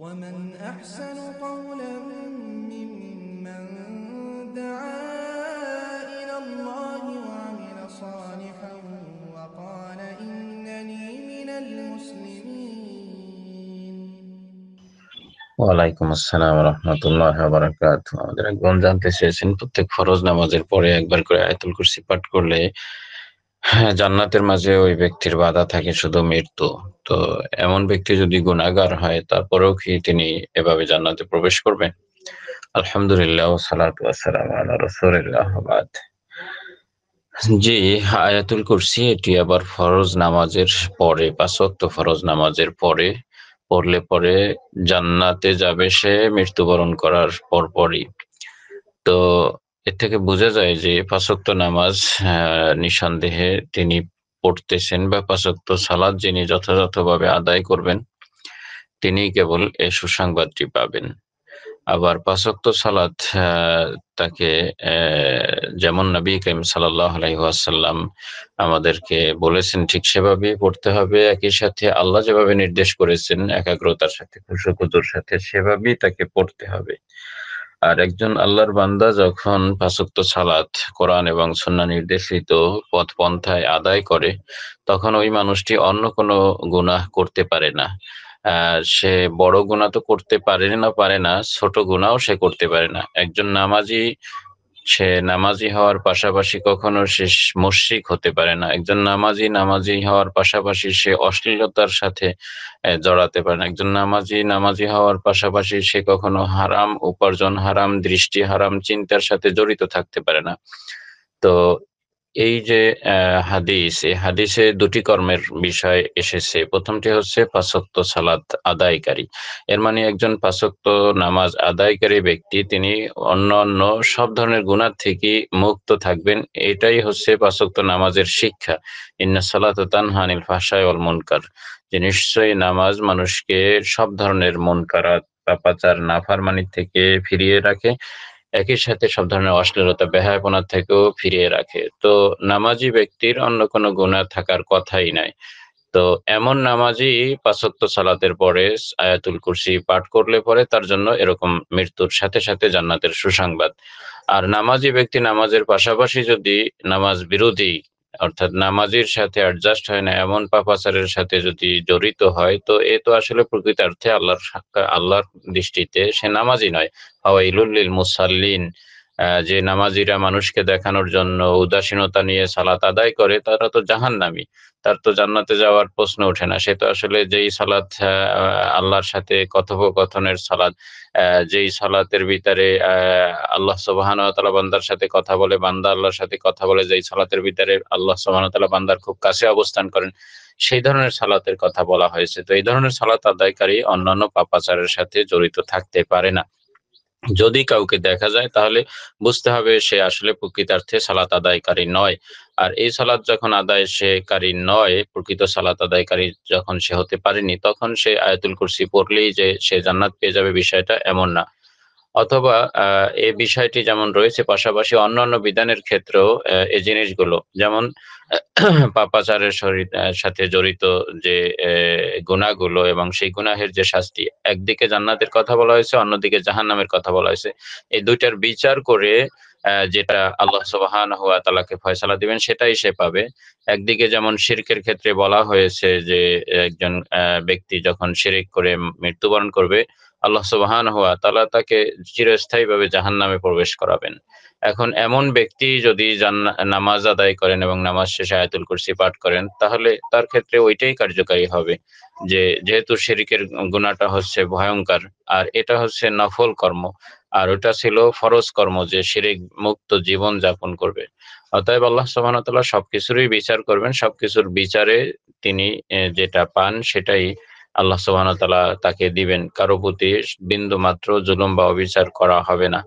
ومن أحسن قولا ممن دعا إلى الله وعمل صالحا وقال إنني من المسلمين وعليكم السلام ورحمة الله وبركاته আমাদের এক বন্ধু জানতে চেয়েছেন প্রত্যেক ফরজ নামাজের পরে একবার করে হ্যাঁ জান্নাতের মাঝে ওই ব্যক্তির বাধা থাকে শুধু মৃত্যু তো এমন ব্যক্তি যদি গুণাগার হয় তারপরেও কি তিনি এভাবে জান্নাতে প্রবেশ করবেন আলহামদুলিল্লাহ জি আয়াতুল কুরসি এটি আবার ফরজ নামাজের পরে পাঁচ ফরজ নামাজের পরে পড়লে পরে জান্নাতে যাবে সে মৃত্যুবরণ করার পরপরই তো এর থেকে বোঝা যায় যে পাশক্ত নামাজ নিঃসন্দেহে তিনি পড়তেছেন বা পাশক্ত সালাদ যিনি যথাযথভাবে আদায় করবেন তিনি কেবল এ সুসংবাদটি পাবেন আবার পাশক্ত সালাদ তাকে যেমন নবী করিম সাল্লাহ আমাদেরকে বলেছেন ঠিক সেভাবেই পড়তে হবে একই সাথে আল্লাহ যেভাবে নির্দেশ করেছেন একাগ্রতার সাথে সাথে সেভাবেই তাকে পড়তে হবে আর একজন আল্লাহর বান্দা যখন পাশক্ত সালাত কোরআন এবং সন্না নির্দেশিত পথ পন্থায় আদায় করে তখন ওই মানুষটি অন্য কোনো গুণাহ করতে পারে না সে বড় গুণা তো করতে পারে না পারে না ছোট গুণাও সে করতে পারে না একজন নামাজি সে নামাজি হওয়ার পাশাপাশি কখনো সে মস্যিক হতে পারে না একজন নামাজি নামাজি হওয়ার পাশাপাশি সে অশ্লীলতার সাথে জড়াতে পারে না একজন নামাজি নামাজি হওয়ার পাশাপাশি সে কখনো হারাম উপার্জন হারাম দৃষ্টি হারাম চিন্তার সাথে জড়িত থাকতে পারে না তো এই যে হাদিস এই হাদিসে দুটি কর্মের বিষয় এসেছে প্রথমটি হচ্ছে পাশক্ত সালাত আদায়কারী এর মানে একজন পাশক্ত নামাজ আদায়কারী ব্যক্তি তিনি অন্য অন্য সব ধরনের গুণার থেকে মুক্ত থাকবেন এটাই হচ্ছে পাশক্ত নামাজের শিক্ষা ইন্না সালাত তানহানিল ফাশায় অল মুনকার যে নিশ্চয়ই নামাজ মানুষকে সব ধরনের মন কারাত নাফার নাফারমানি থেকে ফিরিয়ে রাখে একই সাথে সব ধরনের অশ্লীলতা বেহায়পনা থেকেও ফিরিয়ে রাখে তো নামাজি ব্যক্তির অন্য কোনো গুণা থাকার কথাই নাই তো এমন নামাজি পাঁচত্ব সালাতের পরে আয়াতুল কুরসি পাঠ করলে পরে তার জন্য এরকম মৃত্যুর সাথে সাথে জান্নাতের সুসংবাদ আর নামাজি ব্যক্তি নামাজের পাশাপাশি যদি নামাজ বিরোধী অর্থাৎ নামাজের সাথে অ্যাডজাস্ট হয় না এমন পাপাচারের সাথে যদি জড়িত হয় তো এ তো আসলে প্রকৃতার্থে আল্লাহর আল্লাহর দৃষ্টিতে সে নামাজই নয় হওয়াইলুল্লিল মুসাল্লিন যে নামাজিরা মানুষকে দেখানোর জন্য উদাসীনতা নিয়ে সালাত আদায় করে তারা তো জাহান নামি তার তো জান্নাতে যাওয়ার প্রশ্ন ওঠে না সে তো আসলে যেই সালাত আল্লাহর সাথে কথোপকথনের সালাদ যেই সালাতের ভিতরে আল্লাহ তালা বান্দার সাথে কথা বলে বান্দা আল্লাহর সাথে কথা বলে যেই সালাতের ভিতরে আল্লাহ তালা বান্দার খুব কাছে অবস্থান করেন সেই ধরনের সালাতের কথা বলা হয়েছে তো এই ধরনের সালাত আদায়কারী অন্যান্য পাপাচারের সাথে জড়িত থাকতে পারে না যদি কাউকে দেখা যায় তাহলে বুঝতে হবে সে আসলে প্রকৃতার্থে সালাত আদায়কারী নয় আর এই সালাত যখন আদায় সে কারী নয় প্রকৃত সালাত আদায়কারী যখন সে হতে পারেনি তখন সে আয়াতুল কুরসি পড়লেই যে সে জান্নাত পেয়ে যাবে বিষয়টা এমন না অথবা এ বিষয়টি যেমন রয়েছে পাশাপাশি অন্যান্য বিধানের ক্ষেত্রেও এই জিনিসগুলো যেমন পাপাচারের শরীর সাথে জড়িত যে গুণাগুলো এবং সেই গুনাহের যে শাস্তি একদিকে জান্নাতের কথা বলা হয়েছে অন্যদিকে জাহান্নামের কথা বলা হয়েছে এই দুইটার বিচার করে যেটা আল্লাহ সবহান হুয়া তালাকে ফয়সালা দিবেন সেটাই সে পাবে একদিকে যেমন শিরকের ক্ষেত্রে বলা হয়েছে যে একজন ব্যক্তি যখন শিরিক করে মৃত্যুবরণ করবে আল্লাহ সুবাহান হওয়া তালা তাকে চিরস্থায়ীভাবে জাহান নামে প্রবেশ করাবেন এখন এমন ব্যক্তি যদি নামাজ আদায় করেন এবং নামাজ শেষে আয়াতুল কুরসি পাঠ করেন তাহলে তার ক্ষেত্রে ওইটাই কার্যকারী হবে যে যেহেতু শেরিকের গুণাটা হচ্ছে ভয়ঙ্কর আর এটা হচ্ছে নফল কর্ম আর ওটা ছিল ফরজ কর্ম যে শিরিক মুক্ত জীবন যাপন করবে অতএব আল্লাহ সুবহানাহু সবকিছুরই বিচার করবেন সবকিছুর বিচারে তিনি যেটা পান সেটাই আল্লাহ সুবাহ তালা তাকে দিবেন কারো প্রতি বিন্দু মাত্র জুলুম বা অবিচার করা হবে না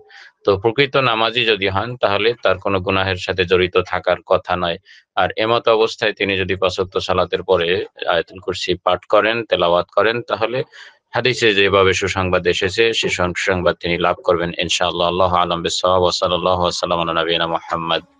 তো প্রকৃত নামাজি যদি হন তাহলে তার কোনো গুনাহের সাথে জড়িত থাকার কথা নয় আর এমত অবস্থায় তিনি যদি পাঁচক্ত সালাতের পরে আয়তুল কুরসি পাঠ করেন তেলাওয়াত করেন তাহলে হাদিসে যেভাবে সুসংবাদ এসেছে সে সুসংবাদ তিনি লাভ করবেন ইনশাআল্লাহ আল্লাহ আলম বিসাল্লাহ সাল্লাম নবীনা মোহাম্মদ